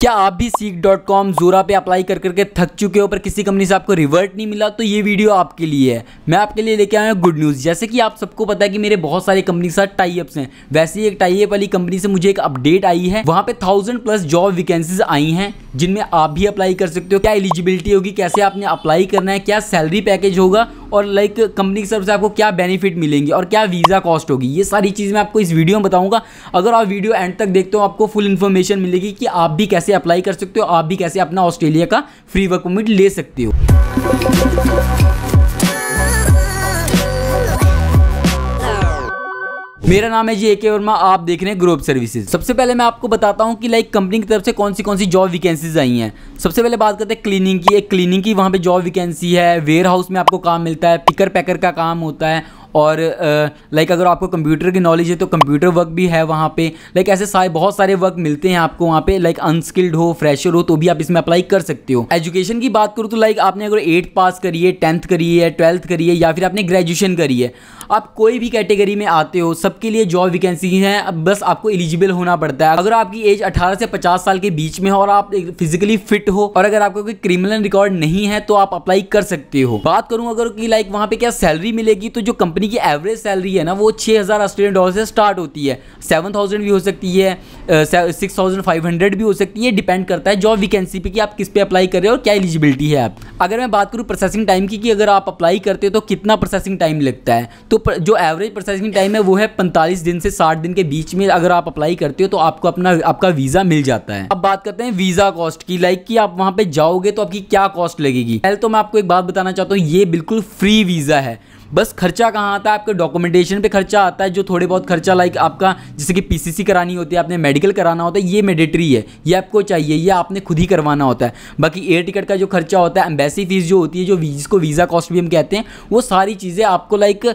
क्या आप भी सीख डॉट कॉम जोरा पे अप्लाई कर करके थक चुके हो पर किसी कंपनी से आपको रिवर्ट नहीं मिला तो ये वीडियो आपके लिए है मैं आपके लिए लेके आया हूँ गुड न्यूज़ जैसे कि आप सबको पता है कि मेरे बहुत सारे कंपनी के साथ टाइप्स हैं वैसे ही एक टाइप वाली कंपनी से मुझे एक अपडेट आई है वहाँ पे थाउजेंड प्लस जॉब वैकेंसीज आई हैं जिनमें आप भी अप्लाई कर सकते हो क्या एलिजिबिलिटी होगी कैसे आपने अप्लाई करना है क्या सैलरी पैकेज होगा और लाइक कंपनी की तरफ से आपको क्या बेनिफिट मिलेंगे और क्या वीज़ा कॉस्ट होगी ये सारी चीज़ मैं आपको इस वीडियो में बताऊँगा अगर आप वीडियो एंड तक देखते हो आपको फुल इन्फॉर्मेशन मिलेगी कि आप भी कैसे अप्लाई कर सकते हो आप भी कैसे अपना ऑस्ट्रेलिया का फ्री वर्क परमिट ले सकते हो मेरा नाम है जी एके वर्मा आप देख रहे हैं ग्रोप सर्विसेज सबसे पहले मैं आपको बताता हूँ कि लाइक कंपनी की तरफ से कौन सी कौन सी जॉब वैकेंसीज आई हैं सबसे पहले बात करते हैं क्लीनिंग की एक क्लीनिंग की वहाँ पे जॉब वैकेंसी है वेयर हाउस में आपको काम मिलता है पिकर पैकर का काम होता है और लाइक अगर आपको कंप्यूटर की नॉलेज है तो कंप्यूटर वर्क भी है वहाँ पे लाइक ऐसे सारे बहुत सारे वर्क मिलते हैं आपको वहाँ पे लाइक अनस्किल्ड हो फ्रेशर हो तो भी आप इसमें अप्लाई कर सकते हो एजुकेशन की बात करूँ तो लाइक आपने अगर एट्थ पास करी है टेंथ करी है ट्वेल्थ करी है या फिर आपने ग्रेजुएशन करी है आप कोई भी कैटेगरी में आते हो सबके लिए जॉब वैकेंसी है अब बस आपको एलिजिबल होना पड़ता है अगर आपकी एज 18 से 50 साल के बीच में हो और आप फिजिकली फिट हो और अगर आपका कोई क्रिमिनल रिकॉर्ड नहीं है तो आप अप्लाई कर सकते हो बात करूँ अगर कि लाइक वहाँ पे क्या सैलरी मिलेगी तो जो कंपनी कंपनी की एवरेज सैलरी है ना वो छः हज़ार ऑस्ट्रेलियन डॉलर से स्टार्ट होती है सेवन थाउजेंड भी हो सकती है सिक्स थाउजेंड फाइव हंड्रेड भी हो सकती है डिपेंड करता है जॉब वैकेंसी पे कि आप किस पे अप्लाई कर रहे हो और क्या एलिजिबिलिटी है आप अगर मैं बात करूँ प्रोसेसिंग टाइम की कि अगर आप अप्लाई करते हो तो कितना प्रोसेसिंग टाइम लगता है तो जो एवरेज प्रोसेसिंग टाइम है वो है पैंतालीस दिन से साठ दिन के बीच में अगर आप अप्लाई करते हो तो आपको अपना आपका वीज़ा मिल जाता है अब बात करते हैं वीज़ा कॉस्ट की लाइक कि आप वहाँ पर जाओगे तो आपकी क्या कॉस्ट लगेगी पहले तो मैं आपको एक बात बताना चाहता हूँ ये बिल्कुल फ्री वीज़ा है बस खर्चा कहाँ आता है आपके डॉक्यूमेंटेशन पे खर्चा आता है जो थोड़े बहुत खर्चा लाइक आपका जैसे कि पीसीसी करानी होती है आपने मेडिकल कराना होता है ये मेडिटरी है ये आपको चाहिए ये आपने खुद ही करवाना होता है बाकी एयर टिकट का जो खर्चा होता है एम्बेसी फीस जो होती है जो जिसको वीज़ा कॉस्ट भी हम कहते हैं वो सारी चीज़ें आपको लाइक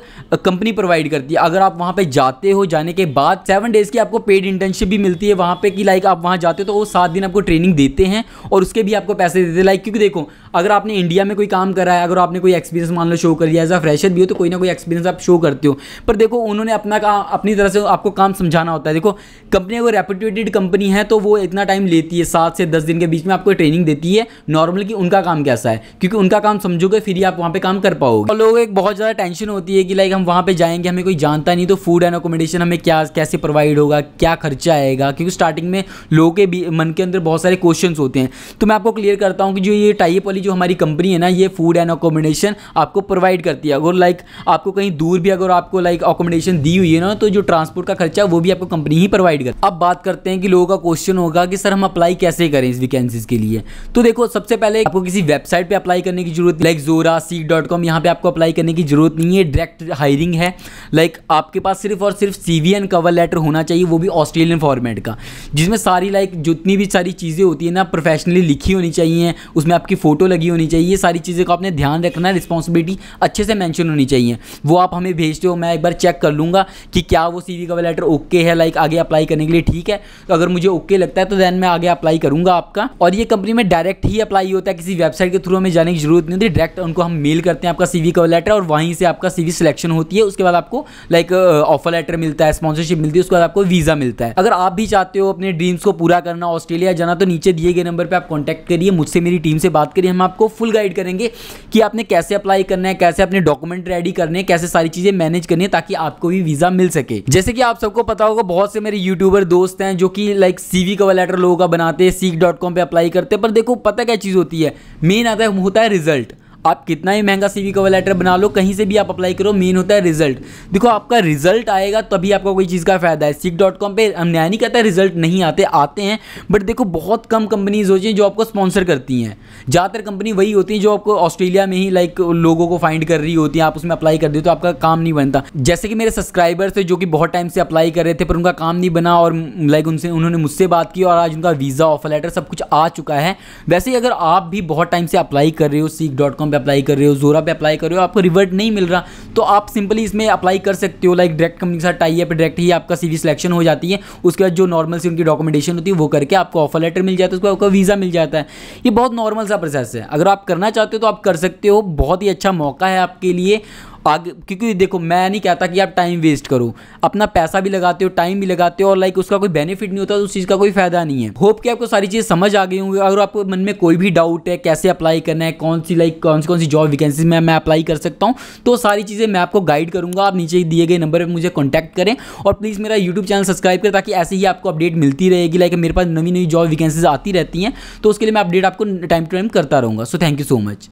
कंपनी प्रोवाइड करती है अगर आप वहाँ पर जाते हो जाने के बाद सेवन डेज़ की आपको पेड इंटर्नशिप भी मिलती है वहाँ पर कि लाइक आप वहाँ जाते हो तो वो सात दिन आपको ट्रेनिंग देते हैं और उसके भी आपको पैसे देते हैं लाइक क्योंकि देखो अगर आपने इंडिया में कोई काम करा है अगर आपने कोई एक्सपीरियंस मान लो शो कर लिया एज अ फ्रेशर भी हो तो कोई ना कोई एक्सपीरियंस आप शो करते हो पर देखो उन्होंने अपना काम अपनी तरह से आपको काम समझाना होता है देखो कंपनी अगर रेपूटेटेड कंपनी है तो वो इतना टाइम लेती है सात से दस दिन के बीच में आपको ट्रेनिंग देती है नॉर्मल कि उनका काम कैसा है क्योंकि उनका काम समझोगे फिर ही आप वहाँ पर काम कर पाओगे और लोगों को एक बहुत ज़्यादा टेंशन होती है कि लाइक हम वहाँ पर जाएंगे हमें कोई जानता नहीं तो फूड एंड अकोमोडेशन हमें क्या कैसे प्रोवाइड होगा क्या खर्चा आएगा क्योंकि स्टार्टिंग में लोगों के मन के अंदर बहुत सारे क्वेश्चन होते हैं तो मैं आपको क्लियर करता हूँ कि जो ये टाइप वाली कि जो हमारी कंपनी है ना ये फूड एंड अकोमोडेशन आपको प्रोवाइड करती है अगर लाइक आपको कहीं दूर भी अगर आपको लाइक अकोमोडेशन दी हुई है ना तो जो ट्रांसपोर्ट का खर्चा वो भी आपको कंपनी ही प्रोवाइड करती है अब बात करते हैं कि लोगों का क्वेश्चन होगा कि सर हम अप्लाई कैसे करें इस वैकेंसीज के लिए तो देखो सबसे पहले आपको किसी वेबसाइट पर अप्लाई करने की जरूरत लाइक जोरा सीट डॉट कॉम यहाँ पर आपको अप्लाई करने की जरूरत नहीं है डायरेक्ट हायरिंग है लाइक आपके पास सिर्फ और सिर्फ C V and cover letter होना चाहिए वो भी ऑस्ट्रेलियन फॉर्मेट का जिसमें सारी लाइक जितनी भी सारी चीज़ें होती है ना प्रोफेशनली लिखी होनी चाहिए उसमें आपकी फ़ोटो लगी होनी चाहिए ये सारी चीज़ें को आपने ध्यान रखना है रिस्पॉन्सिबिलिटी अच्छे से मैंशन होनी चाहिए वो आप हमें भेजते हो मैं एक बार चेक कर लूँगा कि क्या वो सी कवर लेटर ओके है लाइक आगे अप्लाई करने के लिए ठीक है तो अगर मुझे ओके लगता है तो दैन मैं आगे अप्लाई करूँगा आपका और ये कंपनी में डायरेक्ट ही अप्लाई होता है किसी वेबसाइट के थ्रू हमें जाने की जरूरत नहीं होती डायरेक्ट उनको हम मेल करते हैं आपका सी कवर लेटर और वहीं से आपका सी सिलेक्शन होती है उसके बाद आपको लाइक ऑफर लेटर मिलता है स्पॉन्सरशिप मिलती है उसके बाद आपको वीज़ा मिलता है अगर आप भी चाहते हो अपने ड्रीम्स को पूरा करना ऑस्ट्रेलिया जाना तो नीचे दिए गए नंबर पर आप कॉन्टैक्ट करिए मुझसे मेरी टीम से बात करिए हम आपको फुल गाइड करेंगे कि आपने कैसे अप्लाई करना है कैसे अपने डॉक्यूमेंट रेडी करने कैसे सारी चीज़ें मैनेज करनी है ताकि आपको भी वीज़ा मिल सके जैसे कि आप सबको पता होगा बहुत से मेरे यूट्यूबर दोस्त हैं जो कि लाइक सीवी कवर लेटर लोगों का बनाते हैं सीख डॉट कॉम पर अप्लाई करते हैं पर देखो पता क्या चीज़ होती है मेन आता है होता है रिजल्ट आप कितना ही महंगा सीवी कवर लेटर बना लो कहीं से भी आप अप्लाई करो मेन होता है रिजल्ट देखो आपका रिजल्ट आएगा तभी आपका कोई चीज़ का फायदा है सीख डॉट कॉम पर हमने नहीं कहता रिजल्ट नहीं आते आते हैं बट देखो बहुत कम कंपनीज होती हैं जो आपको स्पॉन्सर करती हैं ज़्यादातर कंपनी वही होती है जो आपको ऑस्ट्रेलिया में ही लाइक लोगों को फाइंड कर रही होती है आप उसमें अप्लाई कर दे तो आपका काम नहीं बनता जैसे कि मेरे सब्सक्राइबर्स थे जो कि बहुत टाइम से अप्लाई कर रहे थे पर उनका काम नहीं बना और लाइक उनसे उन्होंने मुझसे बात की और आज उनका वीज़ा ऑफर लेटर सब कुछ आ चुका है वैसे ही अगर आप भी बहुत टाइम से अप्लाई कर रहे हो सीख डॉट कॉम पे अप्लाई कर रहे हो जोरा पे अप्लाई कर रहे हो आपको रिवर्ट नहीं मिल रहा तो आप सिंपली इसमें अप्लाई कर सकते हो लाइक डायरेक्ट कंपनी के साथ टाइप पर डायरेक्ट ही आपका सीवी सिलेक्शन हो जाती है उसके बाद जो नॉर्मल सी उनकी डॉक्यूमेंटेशन होती है वो करके आपको ऑफर लेटर मिल जाता है उसके बाद आपको वीज़ा मिल जाता है ये बहुत नॉर्मल सा प्रोसेस है अगर आप करना चाहते हो तो आप कर सकते हो बहुत ही अच्छा मौका है आपके लिए आगे क्योंकि देखो मैं नहीं कहता कि आप टाइम वेस्ट करो अपना पैसा भी लगाते हो टाइम भी लगाते हो और लाइक उसका कोई बेनिफिट नहीं होता तो उस चीज़ का कोई फायदा नहीं है होप कि आपको सारी चीज़ समझ आ गई होंगी अगर आपको मन में कोई भी डाउट है कैसे अप्लाई करना है कौन सी लाइक कौन सी कौन सी जॉब वैकेंसी में मैं अप्लाई कर सकता हूँ तो सारी चीज़ें मैं आपको गाइड करूँगा आप नीचे दिए गए नंबर पर मुझे कॉन्टैक्ट करें और प्लीज़ मेरा यूट्यूब चैनल सब्सक्राइब करें ताकि ऐसे ही आपको अपडेट मिलती रहेगी लाइक मेरे पास नवी नई जॉब वैकेंसीज आती रहती हैं तो उसके लिए मैं अपडेट आपको टाइम टू टाइम करता रहूँगा so thank you so much